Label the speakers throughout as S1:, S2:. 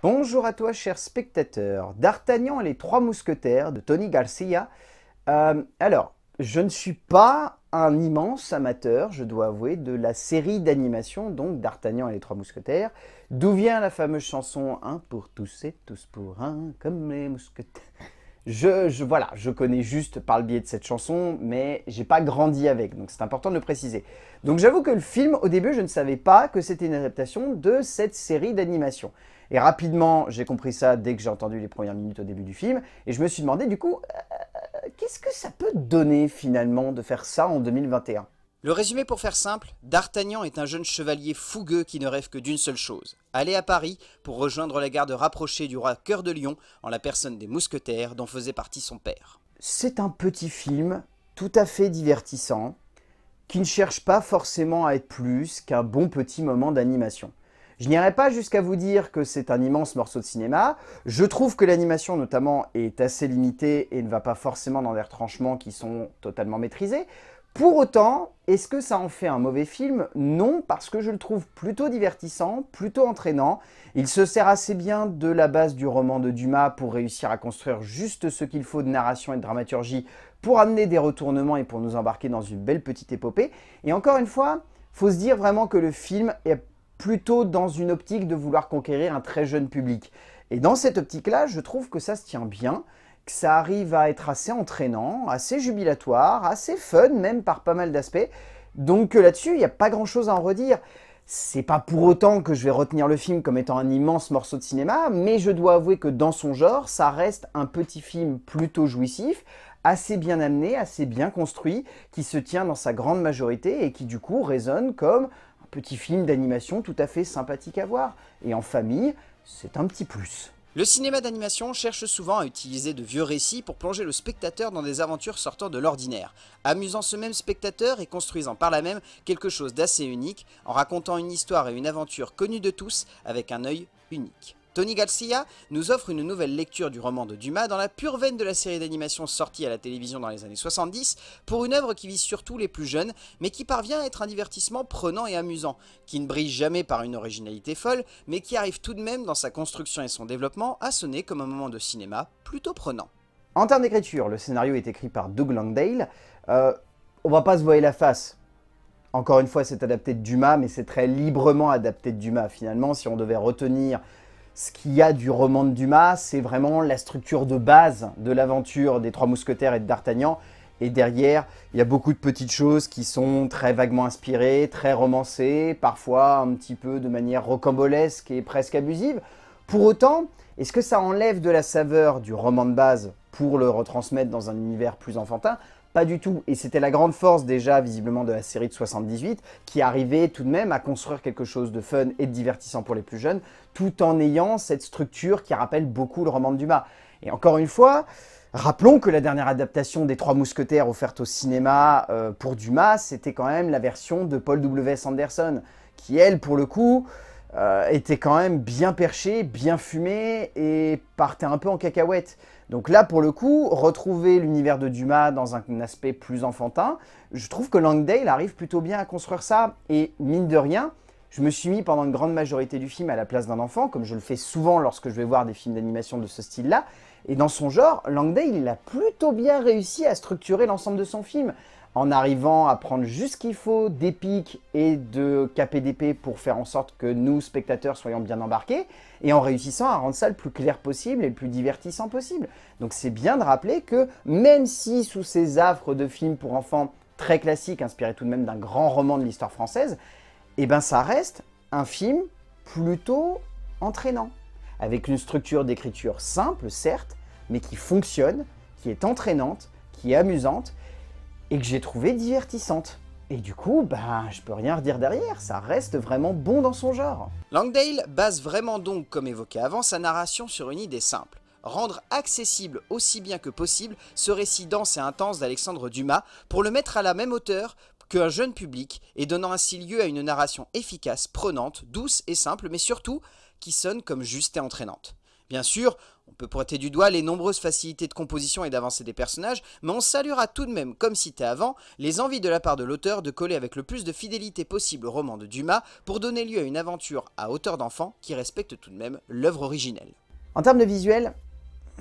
S1: Bonjour à toi, cher spectateur. D'Artagnan et les Trois Mousquetaires de Tony Garcia. Euh, alors, je ne suis pas un immense amateur, je dois avouer, de la série d'animation, donc d'Artagnan et les Trois Mousquetaires. D'où vient la fameuse chanson Un hein, pour tous et tous pour un, comme les mousquetaires. Je, voilà, je connais juste par le biais de cette chanson, mais n'ai pas grandi avec, donc c'est important de le préciser. Donc j'avoue que le film, au début, je ne savais pas que c'était une adaptation de cette série d'animation. Et rapidement, j'ai compris ça dès que j'ai entendu les premières minutes au début du film. Et je me suis demandé, du coup, euh, qu'est-ce que ça peut donner finalement de faire ça en 2021 le résumé pour faire simple, D'Artagnan est un jeune chevalier fougueux qui ne rêve que d'une seule chose, aller à Paris pour rejoindre la garde rapprochée du roi Cœur de Lion en la personne des mousquetaires dont faisait partie son père. C'est un petit film tout à fait divertissant qui ne cherche pas forcément à être plus qu'un bon petit moment d'animation. Je n'irai pas jusqu'à vous dire que c'est un immense morceau de cinéma. Je trouve que l'animation notamment est assez limitée et ne va pas forcément dans des retranchements qui sont totalement maîtrisés. Pour autant, est-ce que ça en fait un mauvais film Non, parce que je le trouve plutôt divertissant, plutôt entraînant. Il se sert assez bien de la base du roman de Dumas pour réussir à construire juste ce qu'il faut de narration et de dramaturgie pour amener des retournements et pour nous embarquer dans une belle petite épopée. Et encore une fois, faut se dire vraiment que le film est plutôt dans une optique de vouloir conquérir un très jeune public. Et dans cette optique-là, je trouve que ça se tient bien, que ça arrive à être assez entraînant, assez jubilatoire, assez fun même par pas mal d'aspects. Donc euh, là-dessus, il n'y a pas grand-chose à en redire. C'est pas pour autant que je vais retenir le film comme étant un immense morceau de cinéma, mais je dois avouer que dans son genre, ça reste un petit film plutôt jouissif, assez bien amené, assez bien construit, qui se tient dans sa grande majorité et qui du coup résonne comme un petit film d'animation tout à fait sympathique à voir. Et en famille, c'est un petit plus. Le cinéma d'animation cherche souvent à utiliser de vieux récits pour plonger le spectateur dans des aventures sortant de l'ordinaire, amusant ce même spectateur et construisant par là même quelque chose d'assez unique en racontant une histoire et une aventure connue de tous avec un œil unique. Tony Garcia nous offre une nouvelle lecture du roman de Dumas dans la pure veine de la série d'animation sortie à la télévision dans les années 70 pour une œuvre qui vise surtout les plus jeunes mais qui parvient à être un divertissement prenant et amusant, qui ne brille jamais par une originalité folle mais qui arrive tout de même dans sa construction et son développement à sonner comme un moment de cinéma plutôt prenant. En termes d'écriture, le scénario est écrit par Doug Langdale. Euh, on va pas se voiler la face, encore une fois, c'est adapté de Dumas, mais c'est très librement adapté de Dumas. Finalement, si on devait retenir ce qu'il y a du roman de Dumas, c'est vraiment la structure de base de l'aventure des Trois Mousquetaires et de D'Artagnan. Et derrière, il y a beaucoup de petites choses qui sont très vaguement inspirées, très romancées, parfois un petit peu de manière rocambolesque et presque abusive. Pour autant, est-ce que ça enlève de la saveur du roman de base pour le retransmettre dans un univers plus enfantin du tout. Et c'était la grande force déjà visiblement de la série de 78 qui arrivait tout de même à construire quelque chose de fun et de divertissant pour les plus jeunes tout en ayant cette structure qui rappelle beaucoup le roman de Dumas. Et encore une fois, rappelons que la dernière adaptation des Trois Mousquetaires offerte au cinéma euh, pour Dumas, c'était quand même la version de Paul W. Anderson qui elle pour le coup euh, était quand même bien perché, bien fumé et partait un peu en cacahuète. Donc là, pour le coup, retrouver l'univers de Dumas dans un aspect plus enfantin, je trouve que Langdale arrive plutôt bien à construire ça. Et mine de rien, je me suis mis pendant une grande majorité du film à la place d'un enfant, comme je le fais souvent lorsque je vais voir des films d'animation de ce style-là. Et dans son genre, Langdale, il a plutôt bien réussi à structurer l'ensemble de son film en arrivant à prendre juste ce qu'il faut d'épique et de KPDP pour faire en sorte que nous, spectateurs, soyons bien embarqués, et en réussissant à rendre ça le plus clair possible et le plus divertissant possible. Donc c'est bien de rappeler que même si sous ces affres de films pour enfants très classiques, inspirés tout de même d'un grand roman de l'histoire française, eh ben ça reste un film plutôt entraînant, avec une structure d'écriture simple, certes, mais qui fonctionne, qui est entraînante, qui est amusante, et que j'ai trouvé divertissante. Et du coup, bah, je peux rien redire derrière, ça reste vraiment bon dans son genre. Langdale base vraiment donc, comme évoqué avant, sa narration sur une idée simple. Rendre accessible aussi bien que possible ce récit dense et intense d'Alexandre Dumas pour le mettre à la même hauteur qu'un jeune public et donnant ainsi lieu à une narration efficace, prenante, douce et simple, mais surtout qui sonne comme juste et entraînante. Bien sûr, on peut pointer du doigt les nombreuses facilités de composition et d'avancée des personnages, mais on saluera tout de même, comme cité avant, les envies de la part de l'auteur de coller avec le plus de fidélité possible au roman de Dumas pour donner lieu à une aventure à hauteur d'enfant qui respecte tout de même l'œuvre originelle. En termes de visuel,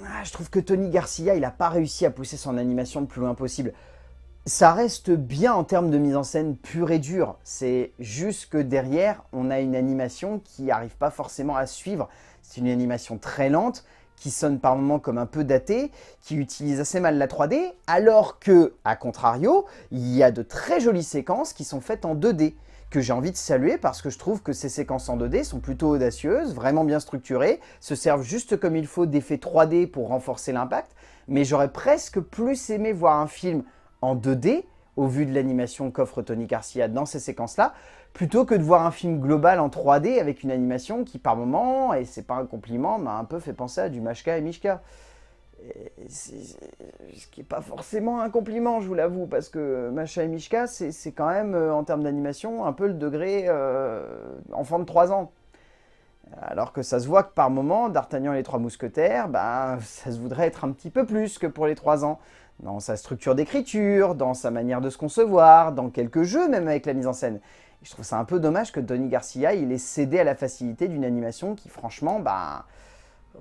S1: ah, je trouve que Tony Garcia, n'a pas réussi à pousser son animation le plus loin possible. Ça reste bien en termes de mise en scène pure et dure, c'est juste que derrière, on a une animation qui n'arrive pas forcément à suivre c'est une animation très lente, qui sonne par moments comme un peu datée, qui utilise assez mal la 3D, alors que, à contrario, il y a de très jolies séquences qui sont faites en 2D, que j'ai envie de saluer parce que je trouve que ces séquences en 2D sont plutôt audacieuses, vraiment bien structurées, se servent juste comme il faut d'effets 3D pour renforcer l'impact, mais j'aurais presque plus aimé voir un film en 2D, au vu de l'animation qu'offre Tony Garcia dans ces séquences-là, plutôt que de voir un film global en 3D avec une animation qui par moment, et c'est pas un compliment, m'a un peu fait penser à du Machka et Mishka. ce qui n'est pas forcément un compliment, je vous l'avoue, parce que Masha et Mishka, c'est quand même, euh, en termes d'animation, un peu le degré euh, enfant de 3 ans. Alors que ça se voit que par moment, D'Artagnan et les Trois Mousquetaires, bah, ça se voudrait être un petit peu plus que pour les 3 ans. Dans sa structure d'écriture, dans sa manière de se concevoir, dans quelques jeux même avec la mise en scène je trouve ça un peu dommage que Donny Garcia, il cédé à la facilité d'une animation qui, franchement, bah,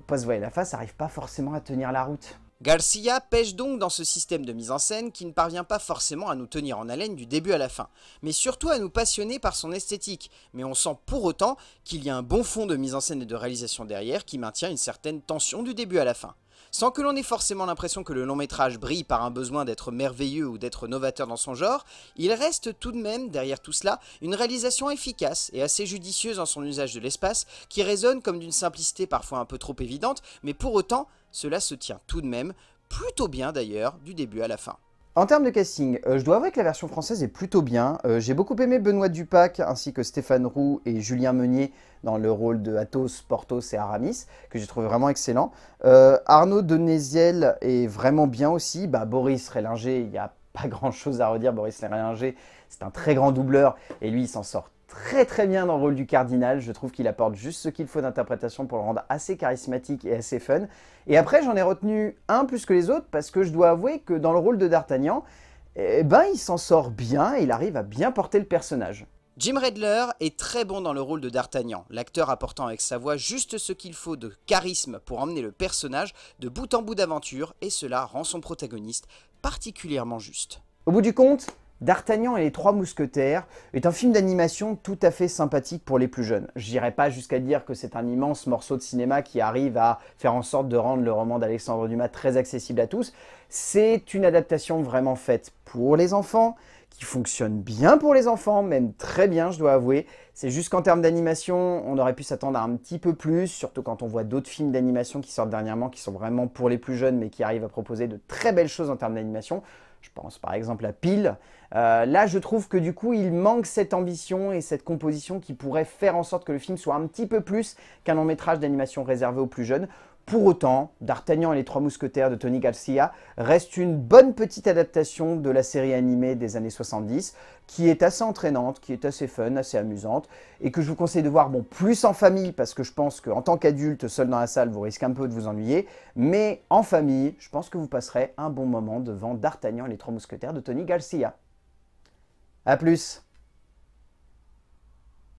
S1: pas se la face, arrive pas forcément à tenir la route. Garcia pêche donc dans ce système de mise en scène qui ne parvient pas forcément à nous tenir en haleine du début à la fin, mais surtout à nous passionner par son esthétique, mais on sent pour autant qu'il y a un bon fond de mise en scène et de réalisation derrière qui maintient une certaine tension du début à la fin. Sans que l'on ait forcément l'impression que le long métrage brille par un besoin d'être merveilleux ou d'être novateur dans son genre, il reste tout de même, derrière tout cela, une réalisation efficace et assez judicieuse en son usage de l'espace, qui résonne comme d'une simplicité parfois un peu trop évidente, mais pour autant, cela se tient tout de même, plutôt bien d'ailleurs, du début à la fin. En termes de casting, euh, je dois avouer que la version française est plutôt bien. Euh, j'ai beaucoup aimé Benoît Dupac ainsi que Stéphane Roux et Julien Meunier dans le rôle de Athos, Porthos et Aramis, que j'ai trouvé vraiment excellent. Euh, Arnaud Denéziel est vraiment bien aussi. Bah, Boris Rélinger, il n'y a pas grand chose à redire. Boris Rélinger, c'est un très grand doubleur et lui, il s'en sort très très bien dans le rôle du cardinal. Je trouve qu'il apporte juste ce qu'il faut d'interprétation pour le rendre assez charismatique et assez fun. Et après, j'en ai retenu un plus que les autres parce que je dois avouer que dans le rôle de D'Artagnan, eh ben, il s'en sort bien il arrive à bien porter le personnage. Jim Redler est très bon dans le rôle de D'Artagnan, l'acteur apportant avec sa voix juste ce qu'il faut de charisme pour emmener le personnage de bout en bout d'aventure, et cela rend son protagoniste particulièrement juste. Au bout du compte, D'Artagnan et les Trois Mousquetaires est un film d'animation tout à fait sympathique pour les plus jeunes. Je n'irai pas jusqu'à dire que c'est un immense morceau de cinéma qui arrive à faire en sorte de rendre le roman d'Alexandre Dumas très accessible à tous. C'est une adaptation vraiment faite pour les enfants, qui fonctionne bien pour les enfants, même très bien, je dois avouer. C'est juste qu'en termes d'animation, on aurait pu s'attendre à un petit peu plus, surtout quand on voit d'autres films d'animation qui sortent dernièrement, qui sont vraiment pour les plus jeunes, mais qui arrivent à proposer de très belles choses en termes d'animation. Je pense par exemple à Pile, euh, là, je trouve que du coup, il manque cette ambition et cette composition qui pourrait faire en sorte que le film soit un petit peu plus qu'un long métrage d'animation réservé aux plus jeunes. Pour autant, D'Artagnan et les Trois Mousquetaires de Tony Garcia reste une bonne petite adaptation de la série animée des années 70, qui est assez entraînante, qui est assez fun, assez amusante, et que je vous conseille de voir bon, plus en famille, parce que je pense qu'en tant qu'adulte, seul dans la salle, vous risquez un peu de vous ennuyer, mais en famille, je pense que vous passerez un bon moment devant D'Artagnan et les Trois Mousquetaires de Tony Garcia. A plus